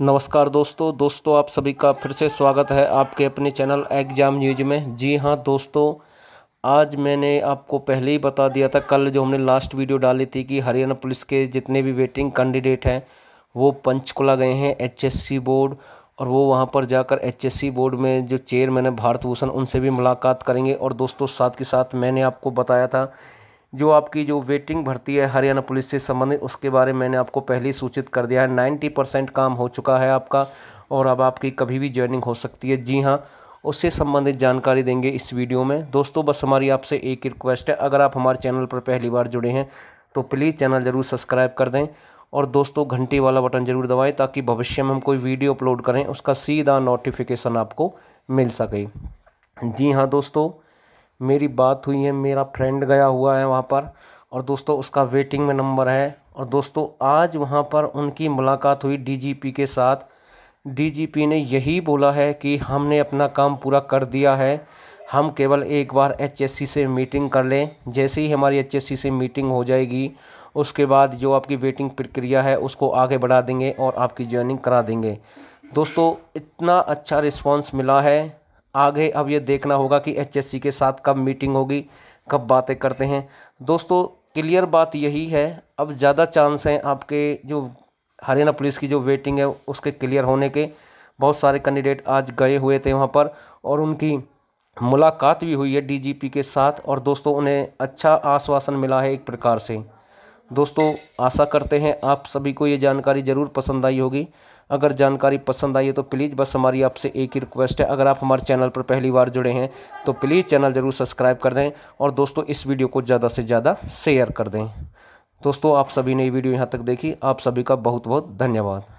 नमस्कार दोस्तों दोस्तों आप सभी का फिर से स्वागत है आपके अपने चैनल एग्जाम न्यूज में जी हाँ दोस्तों आज मैंने आपको पहले ही बता दिया था कल जो हमने लास्ट वीडियो डाली थी कि हरियाणा पुलिस के जितने भी वेटिंग कैंडिडेट हैं वो पंचकुला गए हैं एचएससी बोर्ड और वो वहाँ पर जाकर एचएससी बोर्ड में जो चेयरमैन है भारत भूषण उनसे भी मुलाकात करेंगे और दोस्तों साथ के साथ मैंने आपको बताया था जो आपकी जो वेटिंग भर्ती है हरियाणा पुलिस से संबंधित उसके बारे में मैंने आपको पहले ही सूचित कर दिया है नाइन्टी परसेंट काम हो चुका है आपका और अब आपकी कभी भी ज्वाइनिंग हो सकती है जी हाँ उससे संबंधित जानकारी देंगे इस वीडियो में दोस्तों बस हमारी आपसे एक रिक्वेस्ट है अगर आप हमारे चैनल पर पहली बार जुड़े हैं तो प्लीज़ चैनल ज़रूर सब्सक्राइब कर दें और दोस्तों घंटी वाला बटन ज़रूर दबाएँ ताकि भविष्य में हम कोई वीडियो अपलोड करें उसका सीधा नोटिफिकेशन आपको मिल सके जी हाँ दोस्तों मेरी बात हुई है मेरा फ्रेंड गया हुआ है वहाँ पर और दोस्तों उसका वेटिंग में नंबर है और दोस्तों आज वहाँ पर उनकी मुलाकात हुई डीजीपी के साथ डीजीपी ने यही बोला है कि हमने अपना काम पूरा कर दिया है हम केवल एक बार एचएससी से मीटिंग कर लें जैसे ही हमारी एचएससी से मीटिंग हो जाएगी उसके बाद जो आपकी वेटिंग प्रक्रिया है उसको आगे बढ़ा देंगे और आपकी ज्वाइनिंग करा देंगे दोस्तों इतना अच्छा रिस्पांस मिला है आगे अब ये देखना होगा कि एचएससी के साथ कब मीटिंग होगी कब बातें करते हैं दोस्तों क्लियर बात यही है अब ज़्यादा चांस हैं आपके जो हरियाणा पुलिस की जो वेटिंग है उसके क्लियर होने के बहुत सारे कैंडिडेट आज गए हुए थे वहाँ पर और उनकी मुलाकात भी हुई है डीजीपी के साथ और दोस्तों उन्हें अच्छा आश्वासन मिला है एक प्रकार से दोस्तों आशा करते हैं आप सभी को ये जानकारी ज़रूर पसंद आई होगी अगर जानकारी पसंद आई है तो प्लीज़ बस हमारी आपसे एक ही रिक्वेस्ट है अगर आप हमारे चैनल पर पहली बार जुड़े हैं तो प्लीज़ चैनल ज़रूर सब्सक्राइब कर दें और दोस्तों इस वीडियो को ज़्यादा से ज़्यादा शेयर कर दें दोस्तों आप सभी ने ये वीडियो यहाँ तक देखी आप सभी का बहुत बहुत धन्यवाद